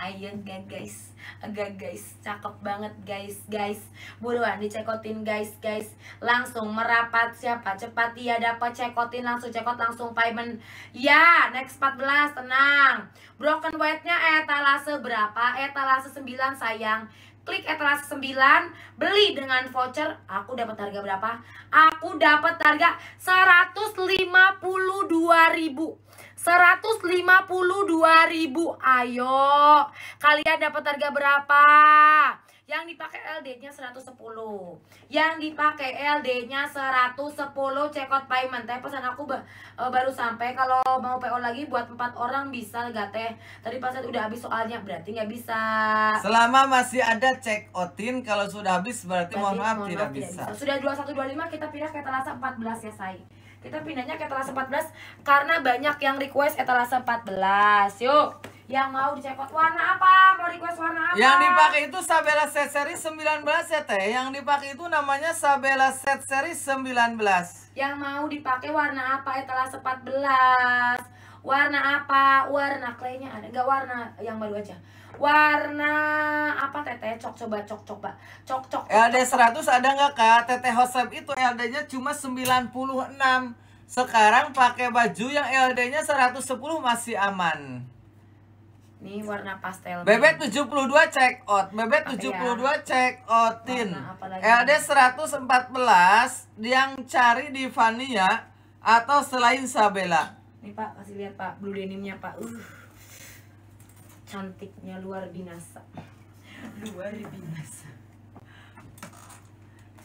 Ayan kan guys Agak guys Cakep banget guys Guys Buruan dicekotin guys guys Langsung merapat siapa Cepat dia dapat cekotin Langsung cekot langsung payment Ya next 14 tenang Broken white nya etalase eh, berapa Etalase eh, 9 sayang klik etalase 9, beli dengan voucher, aku dapat harga berapa? Aku dapat harga 152.000. 152.000. Ayo, kalian dapat harga berapa? yang dipakai LD-nya 110 yang dipakai LD-nya 110 cekot payment teh pesan aku bah, eh, uh, baru sampai kalau mau PO lagi buat empat orang bisa gak teh tadi pas udah habis soalnya berarti nggak bisa selama masih ada check outin kalau sudah habis berarti, berarti mohon maaf, mohon tidak, bisa. tidak bisa sudah 2125 kita pindah ke etalase 14 ya say kita pindahnya ke etalase 14 karena banyak yang request etalase 14 yuk yang mau dicepot warna apa mau request warna apa yang dipakai itu Sabella set seri 19 ya teh yang dipakai itu namanya Sabella set seri 19 yang mau dipakai warna apa etalase 14 warna apa warna claynya ada enggak warna yang baru aja warna apa teteh cok coba cok coba cok cok, cok LD 100 ada nggak kak teteh Hosep itu LD nya cuma 96 sekarang pakai baju yang LD nya 110 masih aman Nih warna pastel. Bebet 72 check out. Bebet 72 ya. check outin. LD 114 yang cari di Vania atau selain Sabella. Nih Pak, kasih lihat Pak blue denimnya Pak. Uh. Cantiknya luar binasa. Luar binasa.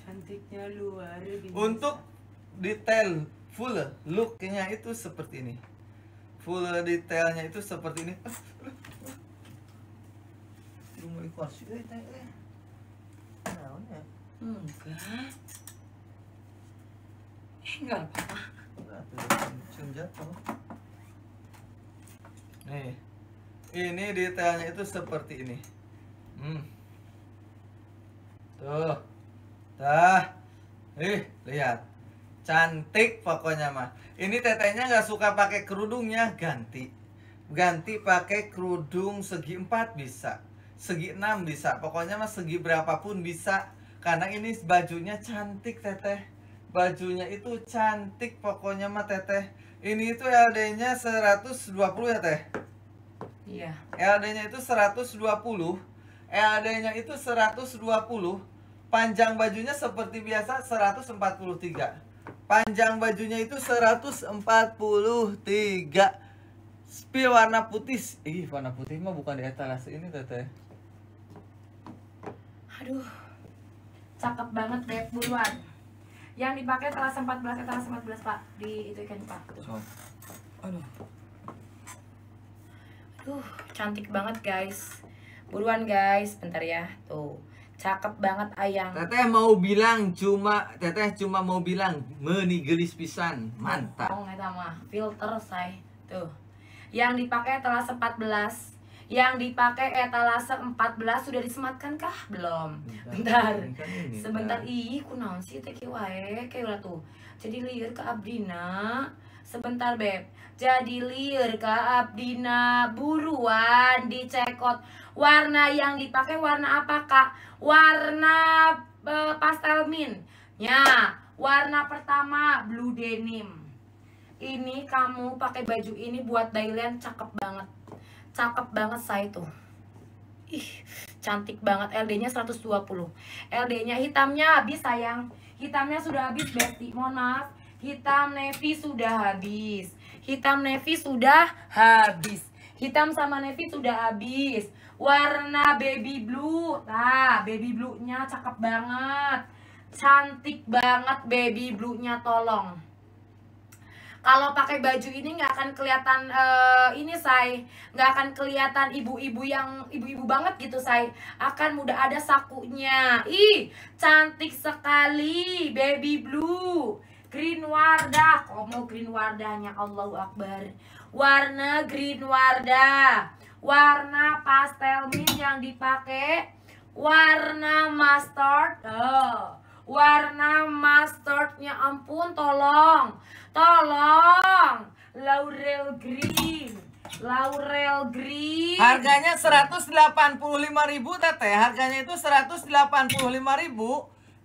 Cantiknya luar binasa. Untuk detail full looknya itu seperti ini full detailnya itu seperti ini rumah di kursi eh enggak enggak apa-apa cium jatuh nih ini detailnya itu seperti ini hmm. tuh dah ih lihat cantik pokoknya mah ini tetehnya nggak suka pakai kerudungnya ganti ganti pakai kerudung segi empat bisa segi enam bisa pokoknya mah segi berapapun bisa karena ini bajunya cantik teteh bajunya itu cantik pokoknya mah teteh ini itu LD nya 120 ya teh iya LD nya itu 120 LD nya itu 120 panjang bajunya seperti biasa 143 Panjang bajunya itu 143. Spill warna putih. Ih, warna putih mah bukan di etalase ini, Teteh. Aduh. Cakep banget, Beb, buruan. Yang dipakai telah 14 etalase 14, Pak. Di itu ikan, Pak. Aduh. Aduh, cantik banget, guys. Buruan, guys. Bentar ya. Tuh cakep banget ayang teteh mau bilang cuma teteh cuma mau bilang menigelis pisan mantap oh nggak mah filter saya tuh yang dipakai etalase 14 yang dipakai etalase 14 sudah disematkan kah? Belum. Bentar. Kan Sebentar ih naon sih teh wae kayak tuh. Jadi liur ke abdina. Sebentar beb jadi liur ke abdina buruan dicekot warna yang dipakai warna apa kak warna e, pastel mint ya warna pertama blue denim ini kamu pakai baju ini buat Thailand cakep banget cakep banget saya itu ih cantik banget LD-nya 120 LD-nya hitamnya habis sayang hitamnya sudah habis besti mohon maaf hitam navy sudah habis Hitam navy sudah habis. Hitam sama navy sudah habis. Warna baby blue. Nah, baby blue-nya cakep banget. Cantik banget baby blue-nya tolong. Kalau pakai baju ini nggak akan kelihatan uh, ini saya nggak akan kelihatan ibu-ibu yang ibu-ibu banget gitu saya Akan mudah ada sakunya. Ih, cantik sekali baby blue green wardah komo green wardahnya Allahu Akbar warna green wardah warna pastel mint yang dipakai warna mustard oh. warna mustardnya ampun tolong tolong laurel green Laurel Green. Harganya 185.000 Teteh. Harganya itu 185.000.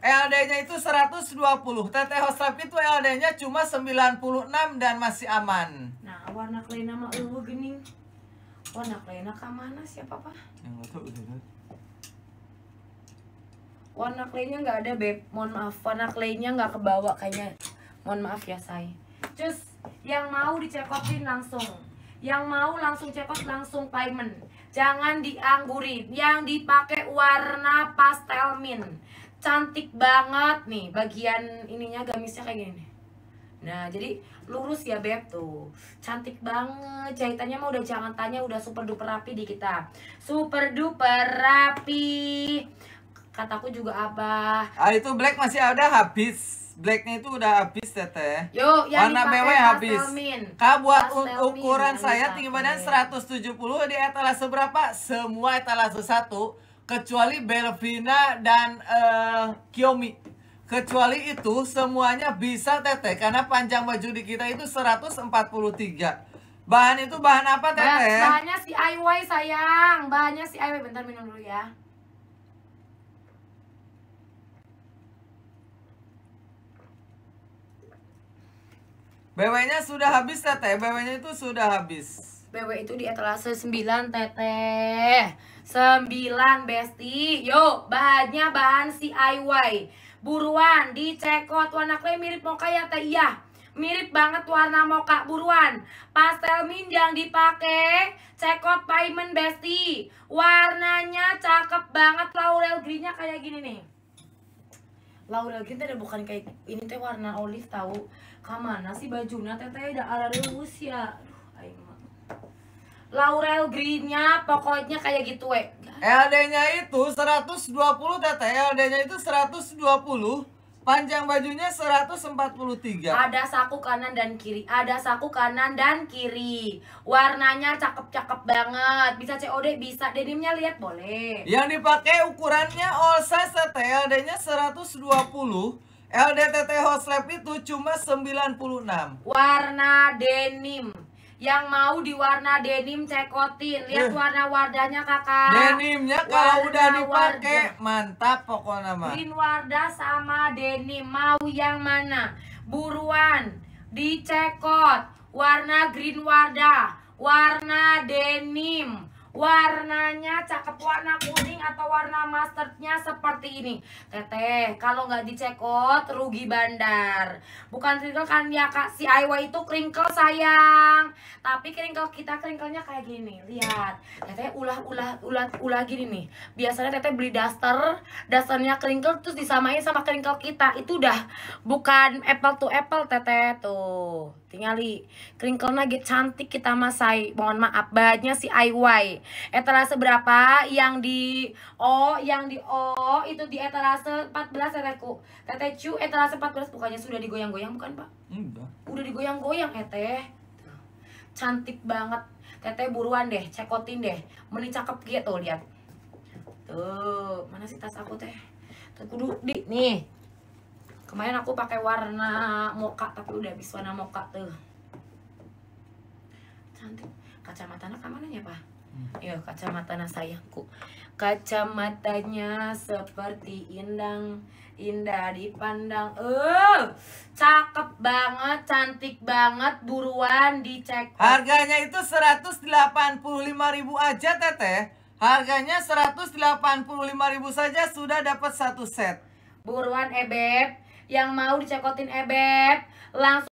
LD-nya itu 120. Teteh Hostrap itu LD-nya cuma 96 dan masih aman. Nah, warna kelena mah eueuh gini. Warna kelena ke mana siapa, Pak? Yang tahu udah. Warna kelenya nggak ada, Beb. Mohon maaf, warna kelenya nggak kebawa kayaknya. Mohon maaf ya, Say. Cus, yang mau dicekokin langsung. Yang mau langsung cekot langsung payment. Jangan dianggurin. Yang dipakai warna pastel mint cantik banget nih bagian ininya gamisnya kayak gini nah jadi lurus ya beb tuh cantik banget jahitannya mah udah jangan tanya udah super duper rapi di kita super duper rapi kataku juga apa? ah itu black masih ada habis blacknya itu udah habis teteh yo ya warna BW habis kak buat ukuran saya tinggi badan 170 di etalase berapa semua etalase satu kecuali Belvina dan uh, Kiyomi. Kecuali itu semuanya bisa teteh karena panjang baju di kita itu 143. Bahan itu bahan apa teteh? Bah, bahannya si IY sayang. Bahannya si IY bentar minum dulu ya. BW-nya sudah habis teteh. BW-nya itu sudah habis. BW itu di etalase 9 teteh. 9 Besti. Yo, bahannya bahan DIY. Buruan dicekot warna clay mirip moka ya Teh. Iya. Mirip banget warna moka buruan. Pastel mint yang dipakai cekot payment Besti. Warnanya cakep banget laurel greennya kayak gini nih. Laurel green tadi bukan kayak ini teh warna olive tahu. Kamana sih bajunya teteh udah ala ya. Laurel greennya pokoknya kayak gitu eh LD-nya itu 120 teteh, LD-nya itu 120 Panjang bajunya 143 Ada saku kanan dan kiri Ada saku kanan dan kiri Warnanya cakep-cakep banget Bisa COD, bisa Denimnya lihat boleh Yang dipakai ukurannya all size teteh LD-nya 120 LDTT Hoslap itu cuma 96 Warna denim yang mau di warna denim cekotin lihat eh. warna wardanya kakak denimnya kalau udah dipakai mantap pokoknya mah green warda sama denim mau yang mana buruan dicekot warna green warda warna denim warnanya cakep warna kuning atau warna masternya seperti ini teteh kalau nggak dicekot rugi bandar bukan kringkel kan ya kak si Aiwa itu kringkel sayang tapi kringkel kita kringkelnya kayak gini lihat teteh ulah ulah ulah ulah gini nih biasanya teteh beli daster dasternya kringkel terus disamain sama kringkel kita itu udah bukan apple to apple teteh tuh tingali kringkelna ge cantik kita masai mohon maaf badnya si IY etalase berapa yang di O yang di O itu di etalase 14 teteku cu etalase 14 bukannya sudah digoyang-goyang bukan pak enggak udah digoyang-goyang teteh. cantik banget teteh buruan deh cekotin deh meni cakep gitu lihat tuh mana sih tas aku teh tuh kudu di nih kemarin aku pakai warna moka tapi udah habis warna moka tuh cantik kacamata anak mana ya pak hmm. ya kacamata sayangku kacamatanya seperti indang indah dipandang eh cakep banget cantik banget buruan dicek harganya itu ribu aja teteh harganya ribu saja sudah dapat satu set buruan ebeb eh, yang mau dicekotin Ebeb langsung